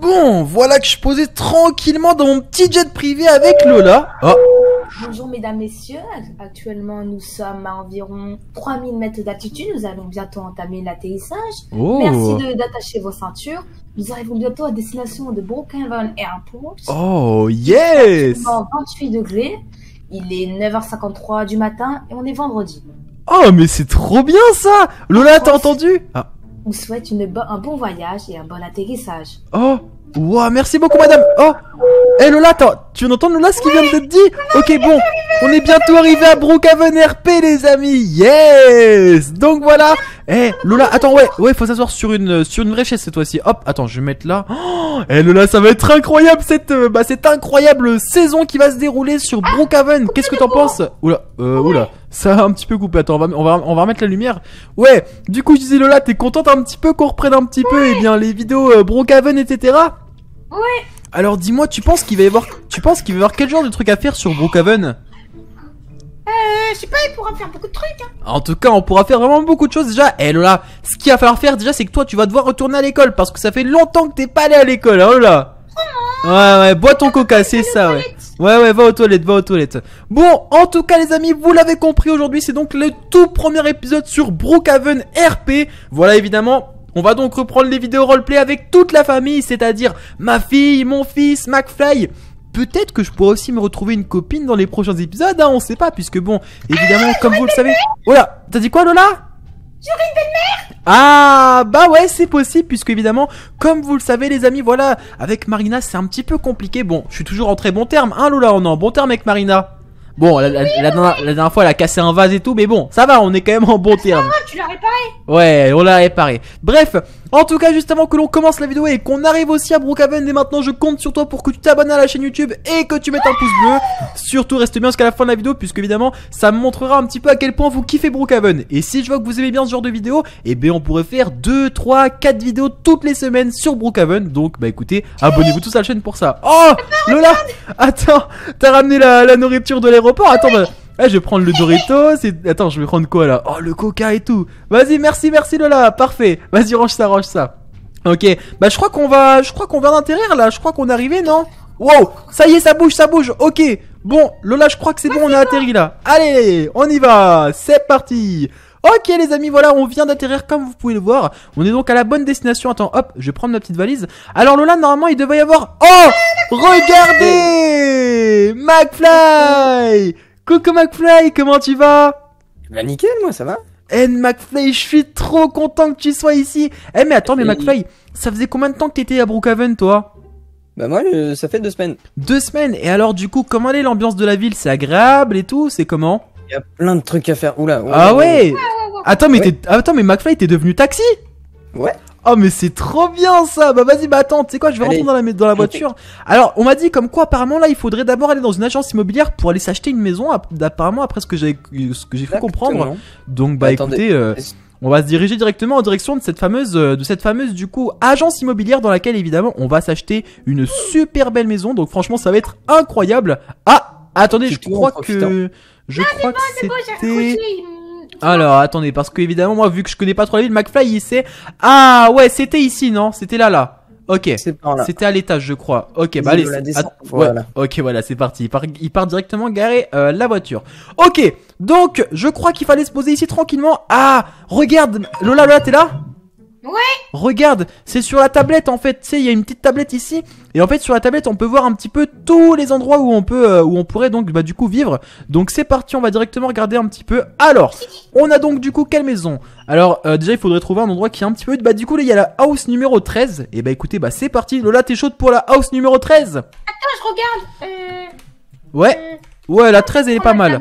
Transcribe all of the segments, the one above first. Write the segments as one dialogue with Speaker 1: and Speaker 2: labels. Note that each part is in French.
Speaker 1: Bon, voilà que je posais tranquillement dans mon petit jet privé avec Lola. Ah. Bonjour mesdames, messieurs. Actuellement, nous sommes à environ 3000 mètres d'altitude. Nous allons bientôt entamer l'atterrissage. Oh. Merci d'attacher vos ceintures. Nous arrivons bientôt à destination de Brookhaven Airport. Oh, yes 28 degrés. Il est 9h53 du matin et on est vendredi. Oh, mais c'est trop bien ça Lola, t'as entendu ah vous souhaite une un bon voyage et un bon atterrissage. Oh Wow, merci beaucoup madame Oh Hé eh, Lola, attends tu entends Lola ce qu'il vient de te dire Ok bon, on est bientôt arrivé à Brookhaven RP les amis Yes Donc voilà Eh Lola, attends ouais, ouais faut s'asseoir sur une sur une vraie chaise cette fois-ci. Hop, attends, je vais mettre là. Oh, eh, Lola, ça va être incroyable cette euh, bah cette incroyable saison qui va se dérouler sur Brookhaven. Qu'est-ce que t'en penses Oula, euh, oula. Ça a un petit peu coupé. Attends, on va, on va, remettre la lumière. Ouais, du coup, je disais Lola, t'es contente un petit peu qu'on reprenne un petit peu, eh bien, les vidéos euh, Brookhaven, etc. Ouais. Alors, dis-moi, tu penses qu'il va y avoir, tu penses qu'il va y avoir quel genre de truc à faire sur Brookhaven euh, je sais pas, il pourra faire beaucoup de trucs. Hein. En tout cas, on pourra faire vraiment beaucoup de choses déjà. Eh Lola, ce qu'il va falloir faire déjà, c'est que toi, tu vas devoir retourner à l'école parce que ça fait longtemps que t'es pas allé à l'école, hein Lola. Ouais, ouais, bois ton coca, c'est ça, ouais. Ouais, ouais, va aux toilettes, va aux toilettes. Bon, en tout cas, les amis, vous l'avez compris aujourd'hui, c'est donc le tout premier épisode sur Brookhaven RP. Voilà, évidemment, on va donc reprendre les vidéos roleplay avec toute la famille, c'est-à-dire ma fille, mon fils, McFly. Peut-être que je pourrais aussi me retrouver une copine dans les prochains épisodes, hein, on sait pas, puisque bon, évidemment, comme vous le savez... Voilà, t'as dit quoi, Lola J'aurais une belle-mère ah bah ouais c'est possible puisque évidemment comme vous le savez les amis voilà avec Marina c'est un petit peu compliqué bon je suis toujours en très bon terme hein Lola on est en bon terme avec Marina Bon la, dernière fois elle a cassé un vase et tout mais bon ça va on est quand même en bon ah, terme tu l'as réparé Ouais on l'a réparé Bref en tout cas, juste avant que l'on commence la vidéo et qu'on arrive aussi à Brookhaven, Et maintenant, je compte sur toi pour que tu t'abonnes à la chaîne YouTube et que tu mettes un pouce bleu. Surtout, reste bien jusqu'à la fin de la vidéo, puisque évidemment, ça me montrera un petit peu à quel point vous kiffez Brookhaven. Et si je vois que vous aimez bien ce genre de vidéo, Et eh bien, on pourrait faire 2, 3, 4 vidéos toutes les semaines sur Brookhaven. Donc, bah écoutez, abonnez-vous tous à la chaîne pour ça. Oh eh ben, Lola Attends, t'as ramené la, la, nourriture de l'aéroport Attends, ah bah... Eh, je vais prendre le Doritos. c'est... Attends, je vais prendre quoi là Oh, le coca et tout. Vas-y, merci, merci Lola. Parfait. Vas-y, range ça, range ça. Ok. Bah, je crois qu'on va. Je crois qu'on vient d'atterrir là. Je crois qu'on est arrivé, non Wow Ça y est, ça bouge, ça bouge. Ok. Bon, Lola, je crois que c'est bon, on a atterri là. Allez, on y va. C'est parti. Ok les amis, voilà, on vient d'atterrir comme vous pouvez le voir. On est donc à la bonne destination. Attends, hop, je vais prendre ma petite valise. Alors Lola, normalement, il devait y avoir... Oh Regardez McFly Coucou McFly, comment tu vas Bah nickel, moi ça va. Eh McFly, je suis trop content que tu sois ici. Eh mais attends, mais McFly, ça faisait combien de temps que t'étais à Brookhaven, toi Bah moi, ça fait deux semaines. Deux semaines Et alors du coup, comment est l'ambiance de la ville C'est agréable et tout C'est comment Il y a plein de trucs à faire. Oula. ah ouais, Attends mais ouais. Attends mais McFly, t'es devenu taxi Ouais. Oh mais c'est trop bien ça Bah vas-y bah attends, tu sais quoi, je vais rentrer dans la, dans la voiture. Alors on m'a dit comme quoi apparemment là il faudrait d'abord aller dans une agence immobilière pour aller s'acheter une maison apparemment après ce que j'ai ce que j'ai fait comprendre. Donc bah écoutez euh, on va se diriger directement en direction de cette fameuse euh, de cette fameuse du coup agence immobilière dans laquelle évidemment on va s'acheter une super belle maison. Donc franchement ça va être incroyable. Ah attendez, je crois que hein. je crois que c'était alors, attendez, parce que évidemment, moi, vu que je connais pas trop la ville, McFly, il sait. Ah ouais, c'était ici, non C'était là, là. Ok, c'était à l'étage, je crois. Ok, bah allez. Voilà. Ok, voilà, c'est parti. Il part... part, directement garer euh, la voiture. Ok, donc je crois qu'il fallait se poser ici tranquillement. Ah, regarde, Lola, Lola, t'es là Ouais Regarde, c'est sur la tablette en fait, tu sais, il y a une petite tablette ici et en fait sur la tablette on peut voir un petit peu tous les endroits où on peut euh, où on pourrait donc bah du coup vivre. Donc c'est parti, on va directement regarder un petit peu. Alors, on a donc du coup quelle maison Alors euh, déjà il faudrait trouver un endroit qui est un petit peu bah du coup là il y a la house numéro 13 et eh bah écoutez, bah c'est parti. Lola, t'es chaude pour la house numéro 13 Attends, je regarde. Euh, ouais. Ouais, la 13 elle est pas mal.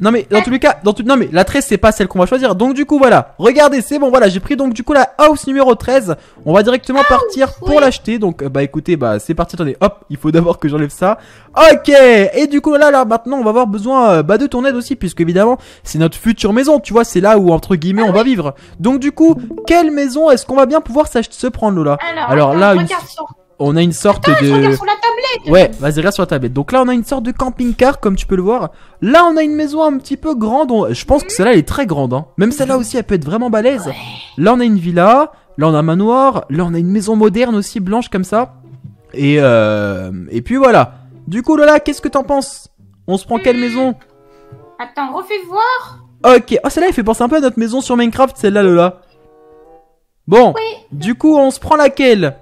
Speaker 1: Non mais dans tous les cas, dans non mais la 13 c'est pas celle qu'on va choisir. Donc du coup voilà, regardez, c'est bon voilà, j'ai pris donc du coup la house numéro 13. On va directement ah, partir pour l'acheter. Donc euh, bah écoutez, bah c'est parti, attendez, hop, il faut d'abord que j'enlève ça. OK Et du coup là là maintenant, on va avoir besoin euh, bah de ton aide aussi puisque évidemment, c'est notre future maison, tu vois, c'est là où entre guillemets, on va vivre. Donc du coup, quelle maison est-ce qu'on va bien pouvoir se prendre là Alors, là on a une sorte de. sur la tablette Ouais, vas-y, regarde sur la tablette. Donc là, on a une sorte de camping-car, comme tu peux le voir. Là, on a une maison un petit peu grande. Je pense que celle-là, elle est très grande. Hein. Même celle-là aussi, elle peut être vraiment balèze. Là, on a une villa. Là, on a un manoir. Là, on a une maison moderne aussi, blanche comme ça. Et, euh, Et puis voilà. Du coup, Lola, qu'est-ce que t'en penses On se prend quelle hmm. maison Attends, refais voir. Ok. Oh, celle-là, elle fait penser un peu à notre maison sur Minecraft, celle-là, Lola. Bon, du coup, on se prend laquelle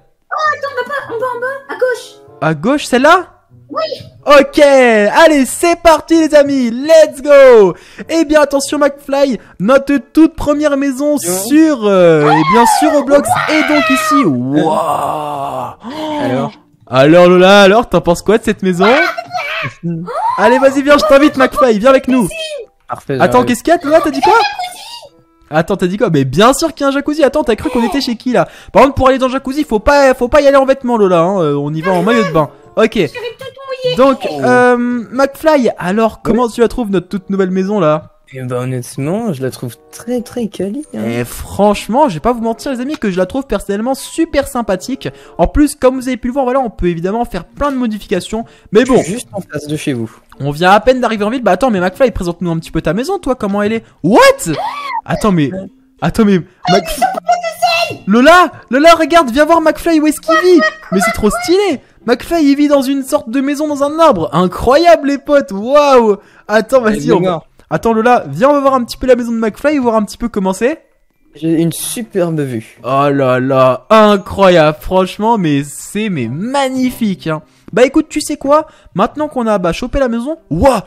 Speaker 1: à gauche, celle-là Oui Ok Allez, c'est parti les amis Let's go Eh bien, attention McFly, notre toute première maison sur... Eh et bien sûr Roblox et donc ici... Euh. Wow Alors Alors Lola, alors, t'en penses quoi de cette maison Allez, vas-y, viens, je t'invite McFly, viens avec nous Parfait, Attends, euh, qu'est-ce qu'il y a Lola, t'as dit quoi Attends, t'as dit quoi Mais bien sûr qu'il y a un jacuzzi. Attends, t'as cru qu'on était chez qui là Par contre, pour aller dans le jacuzzi, faut pas, faut pas y aller en vêtements, Lola. Hein. Euh, on y va en maillot de bain. Ok. Donc, oh. euh, McFly, alors comment tu la trouves notre toute nouvelle maison là et eh bah ben, honnêtement, je la trouve très très quali. Et hein. eh, franchement, je vais pas vous mentir les amis que je la trouve personnellement super sympathique. En plus, comme vous avez pu le voir, voilà, on peut évidemment faire plein de modifications. Mais bon. Juste en face de chez vous. On vient à peine d'arriver en ville. Bah attends, mais McFly, présente-nous un petit peu ta maison, toi, comment elle est What Attends, mais. Euh. Attends, mais. Ah, Lola Lola, regarde, viens voir McFly où est-ce qu'il vit Mais c'est trop stylé McFly, il vit dans une sorte de maison dans un arbre Incroyable, les potes Waouh Attends, vas-y, on... Attends, Lola, viens, on va voir un petit peu la maison de McFly voir un petit peu comment c'est. J'ai une superbe vue. Oh là là, incroyable, franchement, mais c'est mais magnifique. Hein. Bah écoute, tu sais quoi Maintenant qu'on a bah, chopé la maison, waouh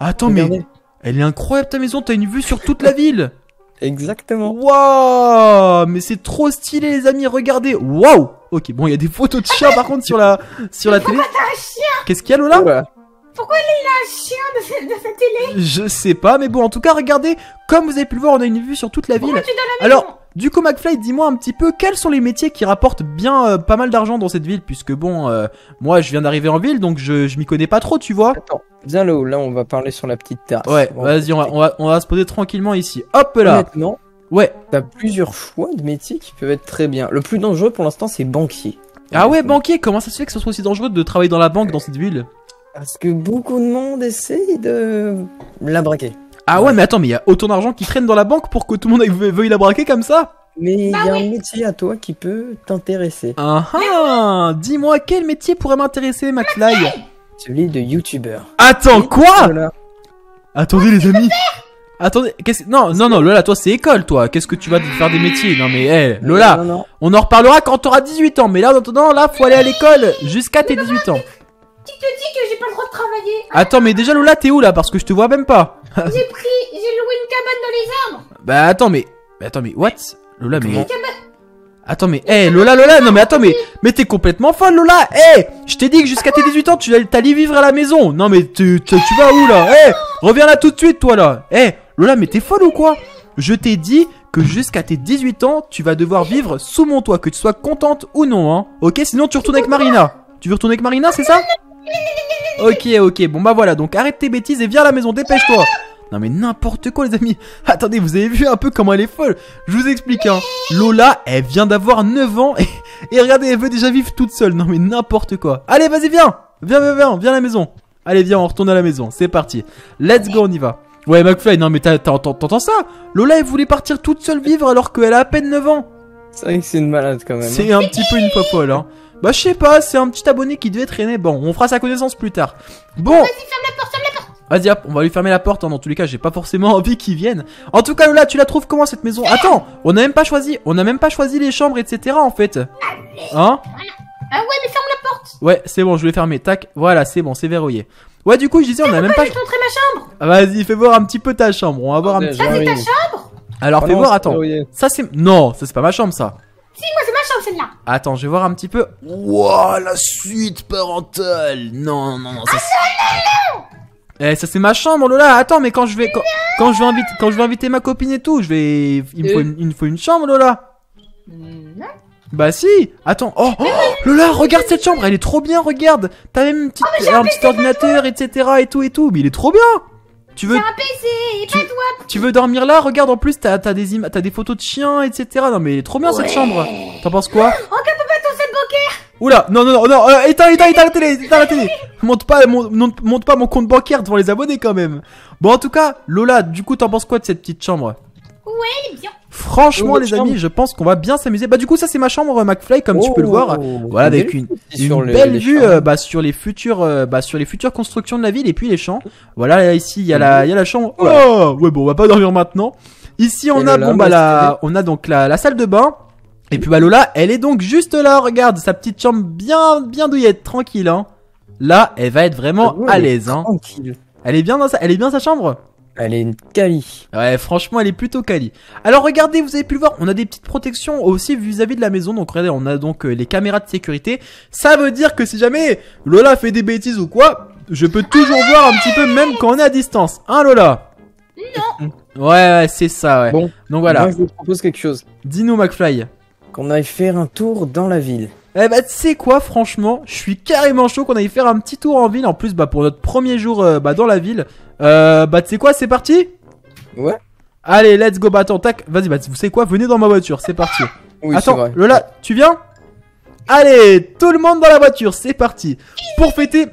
Speaker 1: Attends, mais elle est incroyable ta maison, t'as une vue sur toute la ville. Exactement. Waouh Mais c'est trop stylé les amis, regardez. Waouh Ok, bon, il y a des photos de chiens par contre sur la sur la télé. Qu'est-ce qu'il y a Lola Pourquoi il a un chien de, cette télé Je sais pas, mais bon, en tout cas, regardez, comme vous avez pu le voir, on a une vue sur toute la ville. Alors, du coup, McFly, dis-moi un petit peu quels sont les métiers qui rapportent bien euh, pas mal d'argent dans cette ville, puisque bon, euh, moi je viens d'arriver en ville, donc je, je m'y connais pas trop, tu vois. Attends, viens là là on va parler sur la petite terrasse. Ouais, vas-y, on va, on, va, se poser tranquillement ici. Hop là Honnêtement, ouais. t'as plusieurs choix de métiers qui peuvent être très bien. Le plus dangereux pour l'instant, c'est banquier. Ah ouais, banquier, comment ça se fait que ce soit aussi dangereux de travailler dans la banque dans cette ville Parce que beaucoup de monde essaye de la braquer. Ah ouais, mais attends, mais il y a autant d'argent qui traîne dans la banque pour que tout le monde veuille la braquer comme ça Mais il y a bah un métier à toi qui peut t'intéresser. Ah ah Dis-moi, quel métier pourrait m'intéresser, McFly Celui de youtubeur. Attends, quoi Attendez, oh, les amis Attendez, qu'est-ce... Non, non, non, Lola, toi, c'est école, toi. Qu'est-ce que tu vas faire des métiers Non, mais, hé, Lola, on en reparlera quand t'auras 18 ans. Mais là, en attendant, là, faut aller à l'école jusqu'à tes 18 ans. Tu te dis que j'ai pas le droit de travailler. Attends, mais déjà, Lola, t'es où, là Parce que je te vois même pas. J'ai pris, j'ai loué une cabane dans les arbres. Bah attends mais, attends mais what Lola mais. attends mais, hé Lola Lola non mais attends mais, mais t'es complètement folle Lola. Hé, je t'ai dit que jusqu'à tes 18 ans tu allais vivre à la maison. Non mais tu, tu, vas où là Hé, reviens là tout de suite toi là. Hé, Lola mais t'es folle ou quoi Je t'ai dit que jusqu'à tes 18 ans, tu vas devoir vivre sous mon toit, que tu sois contente ou non, hein. Ok, sinon tu retournes avec Marina. Tu veux retourner avec Marina, c'est ça Ok, ok, bon bah voilà, donc arrête tes bêtises et viens à la maison, dépêche-toi non mais n'importe quoi les amis Attendez, vous avez vu un peu comment elle est folle Je vous explique, hein. Lola, elle vient d'avoir 9 ans et, regardez, elle veut déjà vivre toute seule. Non mais n'importe quoi. Allez, vas-y, viens Viens, viens, viens, viens à la maison. Allez, viens, on retourne à la maison. C'est parti. Let's go, on y va. Ouais, McFly, non mais t'entends ça Lola, elle voulait partir toute seule vivre alors qu'elle a à peine 9 ans. C'est vrai que c'est une malade quand même. C'est hein. un petit peu une folle, hein. Bah je sais pas, c'est un petit abonné qui devait traîner. Bon, on fera sa connaissance plus tard. Bon. Vas-y, ferme la porte, ferme la porte. Vas-y hop, on va lui fermer la porte, hein. dans tous les cas j'ai pas forcément envie qu'il vienne. En tout cas Lola, tu la trouves comment cette maison ah Attends, on a même pas choisi, on a même pas choisi les chambres, etc. en fait. Hein Ah ouais mais ferme la porte Ouais, c'est bon, je vais fermer. tac, voilà, c'est bon, c'est verrouillé. Ouais du coup je disais on ah, a même pas... Je vais ma chambre ah, Vas-y, fais voir un petit peu ta chambre, on va voir un petit... Ça c'est ta chambre Alors fais voir, attends. Ça c'est... Non, ça c'est pas ma chambre ça. Si, moi Attends, je vais voir un petit peu. Waouh, la suite parentale. Non, non, non. Ça, eh, ça c'est ma chambre, Lola. Attends, mais quand je vais quand, je vais inviter quand je vais inviter ma copine et tout, je vais il me faut euh. une, chambre, Lola. Mm, bah si. Attends. Oh, oh, oh, Lola, regarde cette chambre. Elle est trop bien. Regarde. T'as même oh, un petit ordinateur, etc. Et tout et tout. Mais il est trop bien. Tu veux... un PC, et pas toi Tu veux dormir là Regarde, en plus, t'as des, des photos de chiens, etc. Non, mais trop bien cette chambre. T'en penses quoi Oh, que peut pas ton set bancaire Oula, non, non, non, non euh, éteins, éteins, éteins la télé, éteins la télé monte pas, mon, monte pas mon compte bancaire devant les abonnés quand même Bon, en tout cas, Lola, du coup, t'en penses quoi de cette petite chambre Ouais, elle est bien Franchement, oh, les amis, je pense qu'on va bien s'amuser. Bah, du coup, ça, c'est ma chambre euh, McFly, comme tu peux le oh. voir. Voilà, avec une, belle vue, euh, bah, sur les futures, euh, bah, sur les futures constructions de la ville et puis les champs. Voilà, ici, il y a la, il y a la chambre. Oh, ouais, bon, on va pas dormir maintenant. Ici, on a, bon, bah, là, on a donc la, salle de bain. Et puis, bah, Lola, elle est donc juste là, regarde, sa petite chambre bien, bien douillette, tranquille, hein. Là, elle va être vraiment ah à l'aise, hein. Elle est bien dans elle est bien dans sa chambre. Elle est une Kali. Ouais, franchement, elle est plutôt cali Alors regardez, vous avez pu le voir, on a des petites protections aussi vis-à-vis de la maison. Donc regardez, on a donc euh, les caméras de sécurité. Ça veut dire que si jamais Lola fait des bêtises ou quoi, je peux toujours voir un petit peu même quand on est à distance. Hein Lola Non. Ouais, ouais c'est ça, ouais. Bon, donc voilà. je vous propose quelque chose. Dis-nous McFly. Qu'on aille faire un tour dans la ville. Eh bah, tu sais quoi, franchement, je suis carrément chaud qu'on aille faire un petit tour en ville. En plus, bah, pour notre premier jour euh, bah, dans la ville. Euh, bah, tu sais quoi, c'est parti Ouais. Allez, let's go, bah, attends, tac. Vas-y, bah, vous savez quoi, venez dans ma voiture, c'est parti. Oui, attends, Lola, tu viens Allez, tout le monde dans la voiture, c'est parti. Pour fêter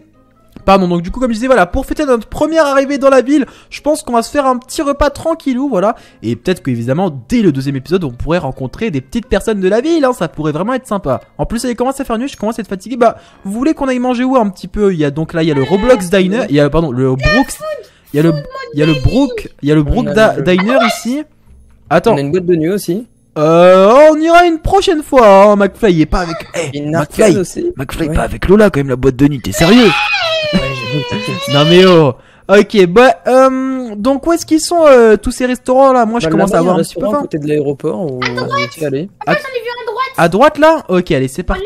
Speaker 1: donc du coup, comme je disais, voilà, pour fêter notre première arrivée dans la ville, je pense qu'on va se faire un petit repas tranquillou, voilà. Et peut-être qu'évidemment, dès le deuxième épisode, on pourrait rencontrer des petites personnes de la ville, hein, ça pourrait vraiment être sympa. En plus, elle commence à faire nuit, je commence à être fatigué. Bah, vous voulez qu'on aille manger où un petit peu Il y a donc là, il y a le Roblox Diner, il y a, pardon, le Brooks... Il y a le, il y a le Brook, il y a le Brook Diner ici. Attends. On a une boîte de nuit aussi. Euh, on ira une prochaine fois, hein. McFly est pas avec. Eh, McFly, McFly pas avec Lola quand même la boîte de nuit, t'es sérieux non mais oh Ok, bah, euh, donc où est-ce qu'ils sont euh, tous ces restaurants là Moi je bah, commence à avoir un, côté de l'aéroport où à droite. à droite. là Ok, allez, c'est parti.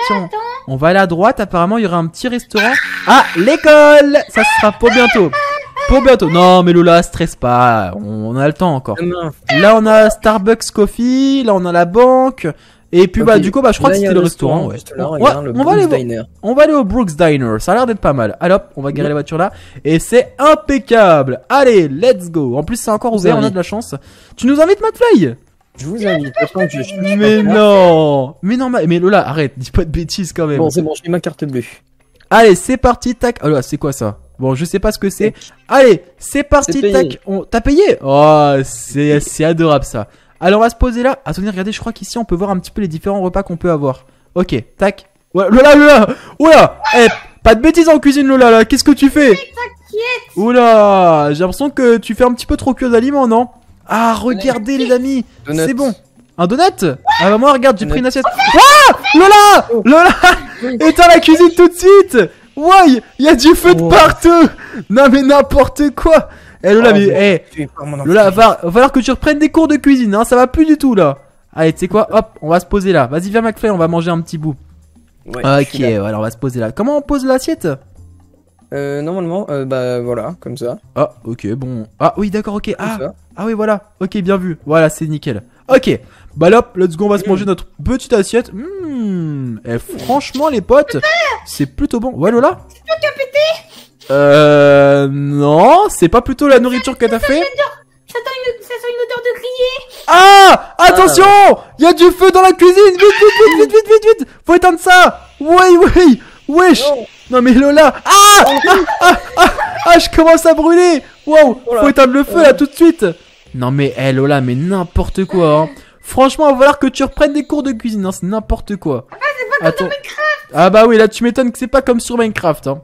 Speaker 1: on... va aller à droite, apparemment il y aura un petit restaurant. Ah, l'école Ça sera pour bientôt. Pour bientôt. Non, mais Lola, stresse pas. on a le temps encore. Là, on a Starbucks Coffee. Là, on a la banque. Et puis bah du coup bah je crois que c'était le restaurant. ouais. on, va aller, au Brooks Diner. Ça a l'air d'être pas mal. alors on va garer mm. la voiture là. Et c'est impeccable. Allez, let's go. En plus c'est encore ouvert, on a de la chance. Tu nous invites McFly je vous invite. mais non, mais non, mais Lola, arrête, dis pas de bêtises quand même. Bon, c'est bon, j'ai ma carte bleue. Allez, c'est parti, tac. Oh là, c'est quoi ça Bon, je sais pas ce que c'est. Allez, c'est parti, tac. On... T'as payé Oh, c'est adorable ça. Allez, on va se poser là. Attendez, regardez, je crois qu'ici on peut voir un petit peu les différents repas qu'on peut avoir. Ok, tac. Lola, Lola Oula Eh, pas de bêtises en cuisine, Lola, Qu'est-ce que tu fais Oula J'ai l'impression que tu fais un petit peu trop que d'aliments, non Ah, regardez, les amis C'est bon un donut Ah bah moi regarde j'ai pris une assiette Ah Lola Lola Éteins la cuisine tout de suite Ouais Il y a du feu de oh. partout Non mais n'importe quoi eh Lola, ah, eh, Lola, va, falloir que tu reprennes des cours de cuisine, hein, ça va plus du tout là. Allez, tu sais quoi, hop, on va se poser là. Vas-y, viens McFly, on va manger un petit bout. Ouais, ok, alors on va se poser là. Comment on pose l'assiette euh, Normalement, euh, bah voilà, comme ça. Ah, ok, bon. Ah oui, d'accord, ok. Ah, ah, oui, voilà. Ok, bien vu. Voilà, c'est nickel. Ok, bah là, let's go, on va se mm. manger notre petite assiette. Hum, Eh, franchement, les potes, c'est plutôt bon. Ouais, Lola C'est toi qui pété euh... Non, c'est pas plutôt la nourriture que t'as fait ça sent une odeur de grillé ah, ah Attention Il y a du feu dans la cuisine Vite, vite, vite, vite, vite, vite Faut éteindre ça Oui, oui Wesh oh. Non mais Lola ah, oh. ah, ah ah, ah, je commence à brûler Wow oh Faut éteindre le feu là tout de suite Non mais, hé eh, Lola, mais n'importe quoi hein. Franchement, il va falloir que tu reprennes des cours de cuisine, hein, c'est n'importe quoi Ah, c'est pas comme Minecraft Ah bah oui, là tu m'étonnes que c'est pas comme sur Minecraft hein.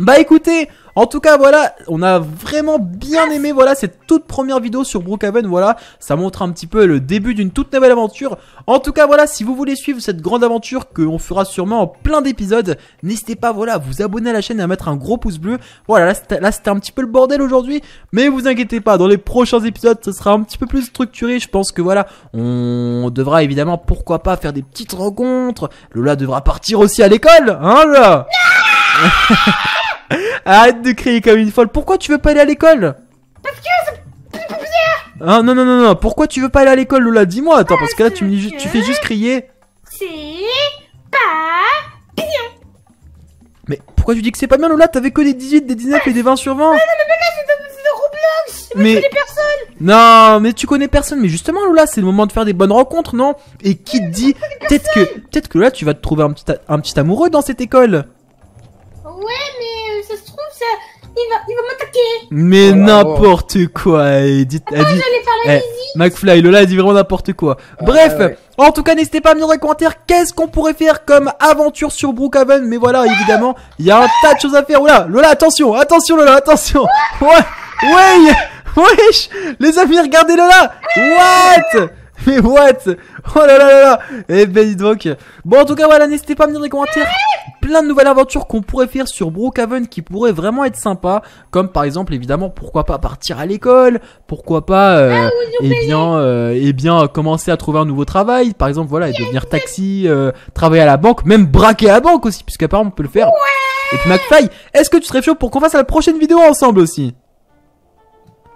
Speaker 1: Bah écoutez, en tout cas voilà, on a vraiment bien aimé voilà cette toute première vidéo sur Brookhaven, voilà, ça montre un petit peu le début d'une toute nouvelle aventure. En tout cas voilà, si vous voulez suivre cette grande aventure que on fera sûrement en plein d'épisodes, n'hésitez pas voilà à vous abonner à la chaîne et à mettre un gros pouce bleu. Voilà, là c'était un petit peu le bordel aujourd'hui, mais vous inquiétez pas, dans les prochains épisodes, ce sera un petit peu plus structuré, je pense que voilà, on devra évidemment pourquoi pas faire des petites rencontres. Lola devra partir aussi à l'école, hein là Arrête de crier comme une folle. Pourquoi tu veux pas aller à l'école Parce que Ah non non non non. Pourquoi tu veux pas aller à l'école Lola Dis-moi. Attends parce que là tu tu fais juste crier. C'est pas bien. Mais pourquoi tu dis que c'est pas bien Lola T'avais que des 18, des 19 et des 20 sur 20. non mais là c'est de, Roblox. Je connais personne. Non mais tu connais personne. Mais justement Lola, c'est le moment de faire des bonnes rencontres, non Et qui te dit peut-être que peut-être que là tu vas te trouver un un petit amoureux dans cette école il va, m'attaquer. Mais oh oh. n'importe quoi. et dit, Attends, eh, McFly, Lola, il dit vraiment n'importe quoi. Ah, Bref, en tout cas, n'hésitez pas à me dire dans les commentaires qu'est-ce qu'on pourrait faire comme aventure sur Brookhaven. Mais voilà, évidemment, il y a un tas de choses à faire. Oula, Lola, attention, attention, Lola, attention. Ouais, ouais, wesh, les amis, regardez Lola. What? Mais what Oh là là là là Eh ben dis donc Bon en tout cas voilà, n'hésitez pas à me dire dans les commentaires plein de nouvelles aventures qu'on pourrait faire sur Brookhaven qui pourraient vraiment être sympas. Comme par exemple évidemment pourquoi pas partir à l'école, pourquoi pas euh, ah, eh bien, euh, eh bien commencer à trouver un nouveau travail, par exemple voilà, et devenir taxi, euh, travailler à la banque, même braquer à la banque aussi, puisqu'apparemment on peut le faire. et puis McFly, est-ce que tu serais chaud pour qu'on fasse la prochaine vidéo ensemble aussi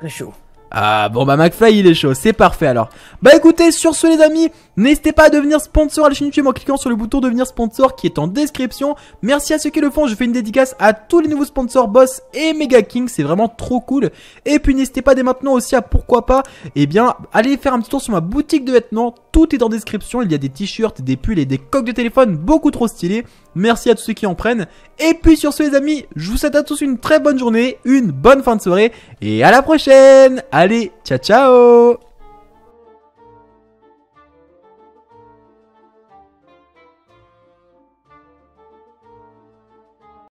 Speaker 1: Très chaud. Ah bon bah McFly il est chaud, c'est parfait alors. Bah écoutez, sur ce les amis, N'hésitez pas à devenir sponsor à la chaîne YouTube en cliquant sur le bouton devenir sponsor qui est en description. Merci à ceux qui le font, je fais une dédicace à tous les nouveaux sponsors Boss et Mega King, c'est vraiment trop cool. Et puis n'hésitez pas dès maintenant aussi à pourquoi pas, eh bien, aller faire un petit tour sur ma boutique de vêtements, tout est en description, il y a des t-shirts, des pulls et des coques de téléphone beaucoup trop stylés. Merci à tous ceux qui en prennent. Et puis sur ce les amis, je vous souhaite à tous une très bonne journée, une bonne fin de soirée et à la prochaine. Allez, ciao ciao